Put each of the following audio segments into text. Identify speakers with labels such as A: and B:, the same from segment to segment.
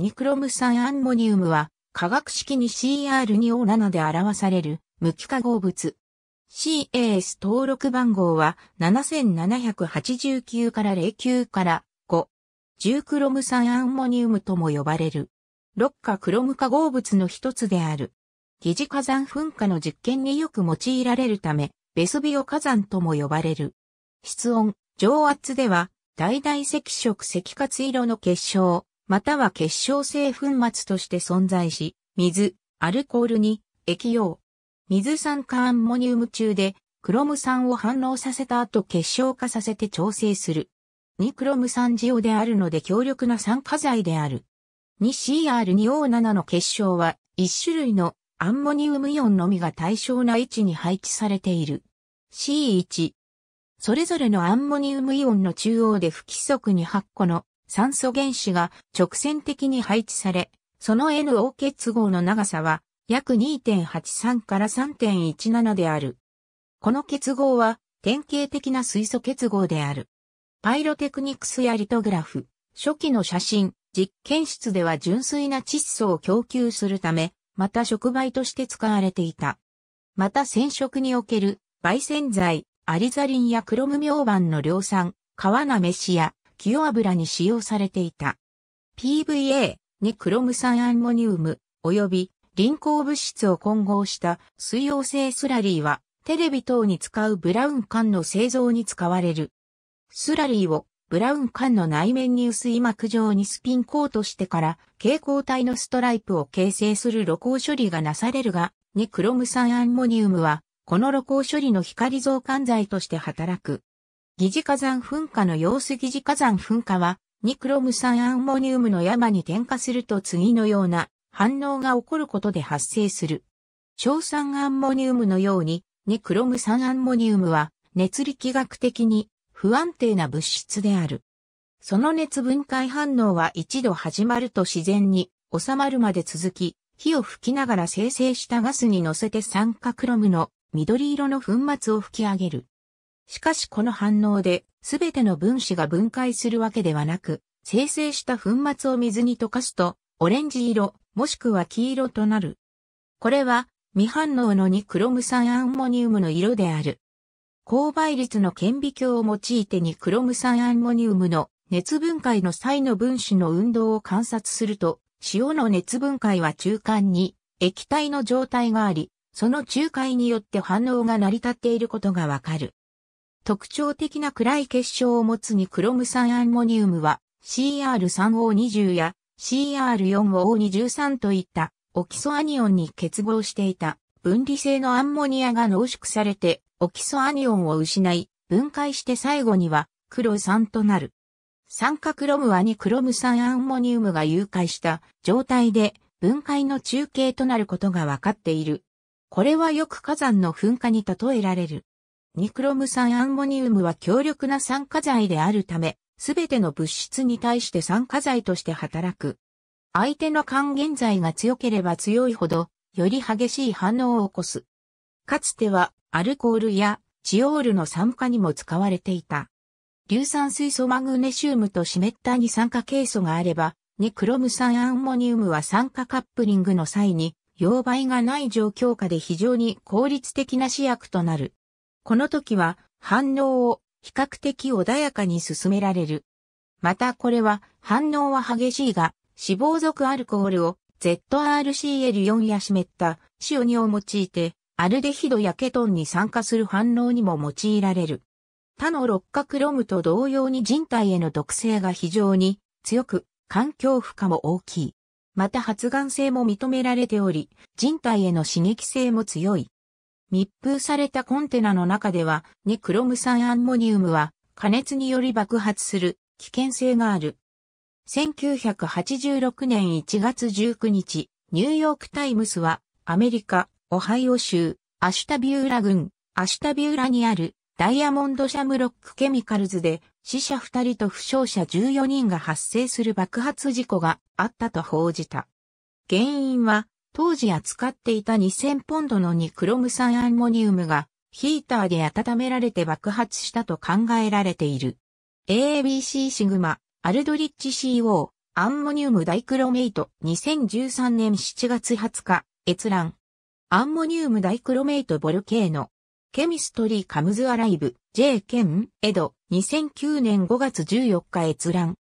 A: ニクロム酸アンモニウムは、化学式に CR2O7 で表される無機化合物。CAS 登録番号は7789から09から5。10クロム酸アンモニウムとも呼ばれる。6化クロム化合物の一つである。疑似火山噴火の実験によく用いられるため、ベスビオ火山とも呼ばれる。室温、上圧では、大々赤色赤活色の結晶、または結晶性粉末として存在し、水、アルコールに、液溶。水酸化アンモニウム中で、クロム酸を反応させた後結晶化させて調整する。2クロム酸ジオであるので強力な酸化剤である。2CR2O7 の結晶は、1種類のアンモニウムイオンのみが対象な位置に配置されている。C1。それぞれのアンモニウムイオンの中央で不規則に8個の酸素原子が直線的に配置され、その NO 結合の長さは約2.83から3.17である。この結合は典型的な水素結合である。パイロテクニクスやリトグラフ、初期の写真、実験室では純粋な窒素を供給するため、また触媒として使われていた。また染色における、媒染剤、アリザリンやクロムミョウバンの量産、川め飯や清油に使用されていた。PVA にクロム酸アンモニウム及び輪行物質を混合した水溶性スラリーはテレビ等に使うブラウン管の製造に使われる。スラリーをブラウン管の内面に薄い膜状にスピンコートしてから蛍光体のストライプを形成する露光処理がなされるが、ニクロム酸アンモニウムはこの露光処理の光増管剤として働く。疑似火山噴火の様子疑似火山噴火は、ニクロム酸アンモニウムの山に点火すると次のような反応が起こることで発生する。硝酸アンモニウムのように、ニクロム酸アンモニウムは熱力学的に不安定な物質である。その熱分解反応は一度始まると自然に収まるまで続き、火を吹きながら生成したガスに乗せて酸化クロムの緑色の粉末を吹き上げる。しかしこの反応で、すべての分子が分解するわけではなく、生成した粉末を水に溶かすと、オレンジ色、もしくは黄色となる。これは、未反応のニクロム酸アンモニウムの色である。高倍率の顕微鏡を用いてニクロム酸アンモニウムの熱分解の際の分子の運動を観察すると、塩の熱分解は中間に液体の状態があり、その中介によって反応が成り立っていることがわかる。特徴的な暗い結晶を持つニクロム酸アンモニウムは CR3O20 や CR4O23 といったオキソアニオンに結合していた分離性のアンモニアが濃縮されてオキソアニオンを失い分解して最後には黒酸となる。酸化クロムはニクロム酸アンモニウムが融解した状態で分解の中継となることが分かっている。これはよく火山の噴火に例えられる。ニクロム酸アンモニウムは強力な酸化剤であるため、すべての物質に対して酸化剤として働く。相手の還元剤が強ければ強いほど、より激しい反応を起こす。かつては、アルコールやチオールの酸化にも使われていた。硫酸水素マグネシウムと湿った二酸化ケイ素があれば、ニクロム酸アンモニウムは酸化カップリングの際に、溶媒がない状況下で非常に効率的な試薬となる。この時は反応を比較的穏やかに進められる。またこれは反応は激しいが、脂肪属アルコールを ZRCL4 や湿った塩にを用いて、アルデヒドやケトンに酸化する反応にも用いられる。他の六角ロムと同様に人体への毒性が非常に強く、環境負荷も大きい。また発がん性も認められており、人体への刺激性も強い。密封されたコンテナの中では、ニクロム酸アンモニウムは、加熱により爆発する危険性がある。1986年1月19日、ニューヨークタイムスは、アメリカ、オハイオ州、アシュタビューラ郡、アシュタビューラにある、ダイヤモンドシャムロックケミカルズで死者2人と負傷者14人が発生する爆発事故があったと報じた。原因は当時扱っていた2000ポンドのニクロム酸アンモニウムがヒーターで温められて爆発したと考えられている。AABC シグマ、アルドリッチ CO、アンモニウムダイクロメイト2013年7月20日、閲覧。アンモニウムダイクロメイトボルケーノ。ケミストリーカムズアライブ、J ケン、エド、2009年5月14日閲覧。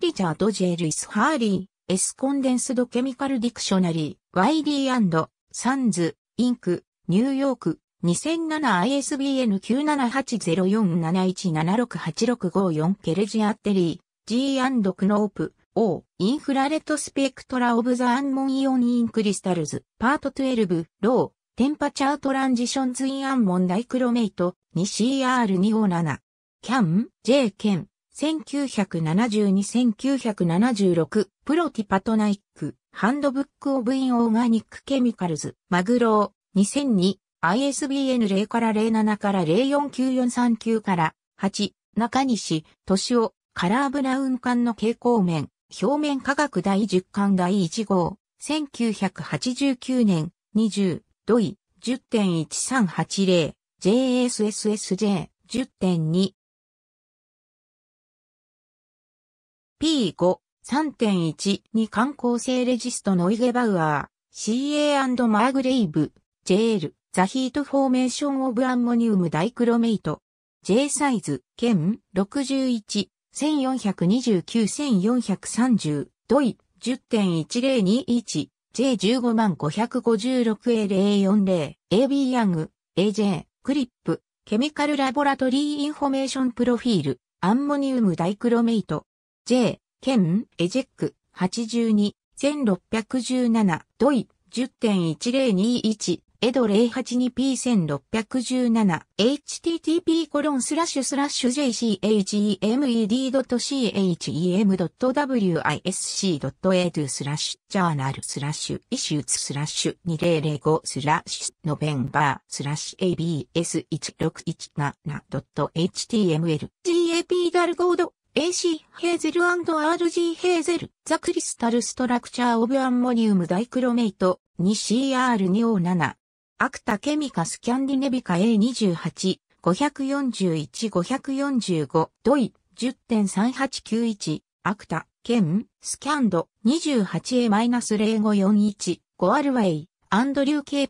A: リチャード・ジェルイス・ハーリー、エスコンデンスドケミカルディクショナリー、YD& サンズ、インク、ニューヨーク、2007ISBN97804717686564 ケレジアテリー、G& クノープ、O、インフラレットスペクトラオブザアンモンイオンインクリスタルズ、パート12、ロー、テンパチャートランジションズインアンモンダイクロメイト、2CR257、キャン、J ケン、1972-1976プロティパトナイックハンドブックオブインオーガニックケミカルズマグロー2002 ISBN 0から07から049439から8中西敏夫カラーブラウン管の蛍光面表面科学第10巻第1号1989年20土井10.1380 JSSSJ10.2 P5、3.1に観光性レジストノイゲバウアー、CA& マーグレイブ、JL、ザヒートフォーメーションオブアンモニウムダイクロメイト、J サイズ、剣、61、1429-1430、ドイ、10.1021、J15 万 556L040、AB ヤング、AJ、クリップ、ケミカルラボラトリーインフォメーションプロフィール、アンモニウムダイクロメイト、J、ケン、エジェック、82、1617、ドイ、10.1021、エド 082p1617、http コロンスラッシュスラッシュ j c h e m e d c h e m w i s c e d u スラッシュジャーナルスラッシュイシューツスラッシュ2005スラッシュノベンバースラッシュ abs1617.html gap ダルコード AC ヘーゼル &RG ヘーゼル、ザクリスタルストラクチャーオブアンモニウムダイクロメイト 2CR2O7、アクタケミカスキャンディネビカ A28、541-545ドイ10.3891アクタケンスキャンド 28A-0541 ゴアルワイアンドリュー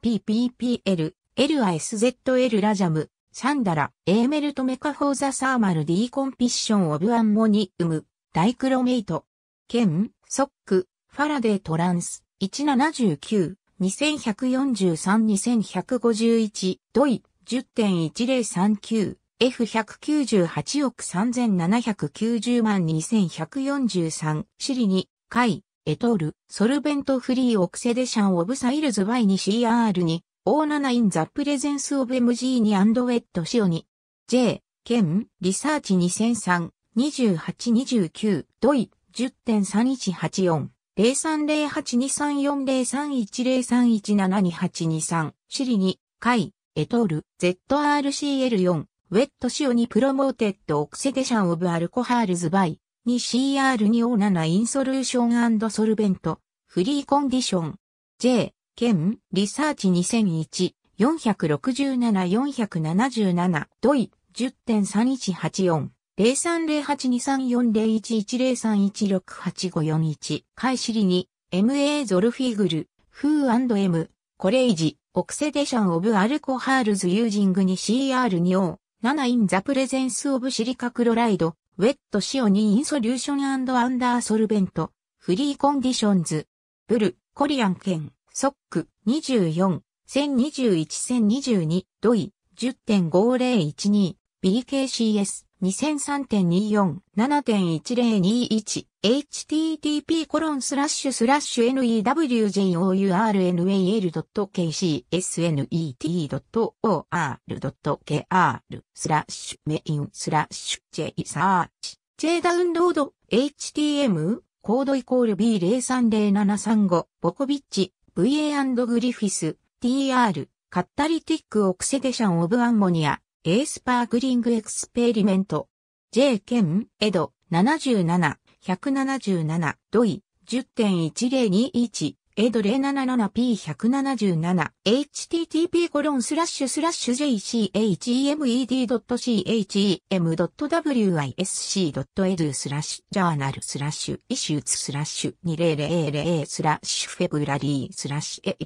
A: KPPPL LISZL ラジャムサンダラ、エーメルトメカフォーザサーマルディーコンピッションオブアンモニウム、ダイクロメイト、ケン、ソック、ファラデートランス、179、2143-2151、ドイ、10.1039、F198 億3790万2143、シリニ、カイ、エトール、ソルベントフリーオクセデシャンオブサイルズ Y2CR に、O7 i オーナナインザプレゼンスオブエムジーニアンドウェットシ n ニ。J、Research 2003、2829、ドイ、10.3184。030823403103172823シリに、カイ、エトール、ZRCL4、ウェットシオにプロモーテッドオクセデシャンオブアルコハールズバイ、2 CR2O7 インソルーションソルベント、フリーコンディション。J、兼、リサーチ2001、467-477、ドイ、10.3184。030823401103168541開始りに MA ゾルフィグル、フー &M、コレイジ、オクセデションオブアルコハールズユージングに CR2O、7インザプレゼンスオブシリカクロライド、ウェットシオニインソリューションアンダーソルベント、フリーコンディションズ、ブル、コリアン県。ソック24、1021-1022、ドイ、10.5012、BKCS、2003.24、7.1021、http コロンスラッシュスラッシュ newjournal.kcsnet.or.kr スラッシュメインスラッシュ j サーチ j ダウンロード htm コードイコール B030735 ボコビッチ VA& グリフィス、TR、カッタリティックオクセデションオブアンモニア、エースパーグリングエクスペリメント。J e n エド、77、177、ドイ、10.1021エド 077p177、http コロンスラッシュスラッシュ jchemed.chem.wisc.edu スラッシュジャーナルスラッシュイシューツスラッシュ2000スラッシュフェブラリースラッシュ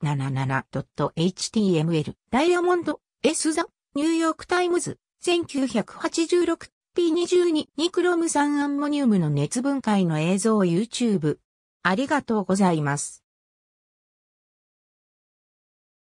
A: abs177.html ダイヤモンド S ザニューヨークタイムズ 1986P22 ニクロム酸アンモニウムの熱分解の映像 YouTube ありがとうございます。